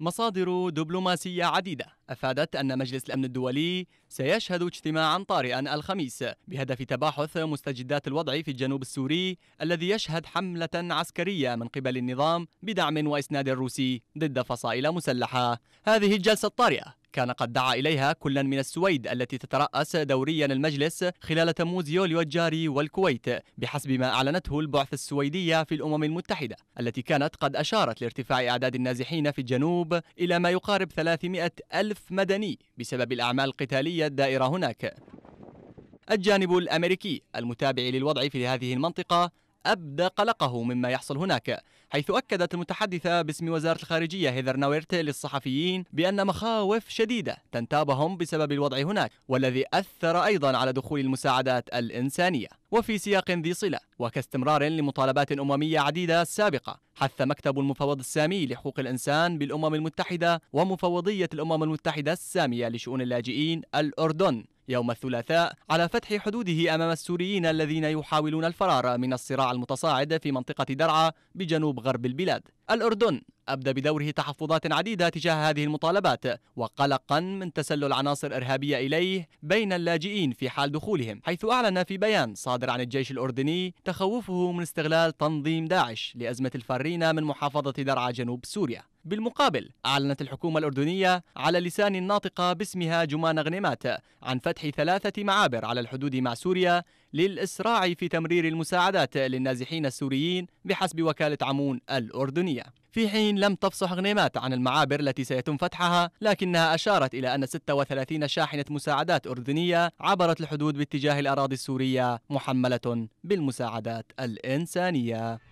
مصادر دبلوماسية عديدة أفادت أن مجلس الأمن الدولي سيشهد اجتماعا طارئا الخميس بهدف تباحث مستجدات الوضع في الجنوب السوري الذي يشهد حملة عسكرية من قبل النظام بدعم وإسناد الروسي ضد فصائل مسلحة هذه الجلسة الطارئة كان قد دعا إليها كل من السويد التي تترأس دوريا المجلس خلال تموز يوليو الجاري والكويت بحسب ما أعلنته البعثة السويدية في الأمم المتحدة التي كانت قد أشارت لارتفاع أعداد النازحين في الجنوب إلى ما يقارب 300 ألف مدني بسبب الأعمال القتالية الدائرة هناك الجانب الأمريكي المتابع للوضع في هذه المنطقة أبدى قلقه مما يحصل هناك حيث أكدت المتحدثة باسم وزارة الخارجية هيذر نويرت للصحفيين بأن مخاوف شديدة تنتابهم بسبب الوضع هناك والذي أثر أيضا على دخول المساعدات الإنسانية وفي سياق ذي صلة وكاستمرار لمطالبات أممية عديدة سابقة حث مكتب المفوض السامي لحقوق الإنسان بالأمم المتحدة ومفوضية الأمم المتحدة السامية لشؤون اللاجئين الأردن يوم الثلاثاء على فتح حدوده أمام السوريين الذين يحاولون الفرار من الصراع المتصاعد في منطقة درعا بجنوب غرب البلاد الأردن أبدى بدوره تحفظات عديدة تجاه هذه المطالبات وقلقا من تسلل عناصر إرهابية إليه بين اللاجئين في حال دخولهم حيث أعلن في بيان صادر عن الجيش الأردني تخوفه من استغلال تنظيم داعش لأزمة الفارينة من محافظة درعا جنوب سوريا بالمقابل أعلنت الحكومة الأردنية على لسان الناطقة باسمها جمان غنيمات عن فتح ثلاثة معابر على الحدود مع سوريا للإسراع في تمرير المساعدات للنازحين السوريين بحسب وكالة عمون الأردنية في حين لم تفصح غنيمات عن المعابر التي سيتم فتحها لكنها أشارت إلى أن 36 شاحنة مساعدات أردنية عبرت الحدود باتجاه الأراضي السورية محملة بالمساعدات الإنسانية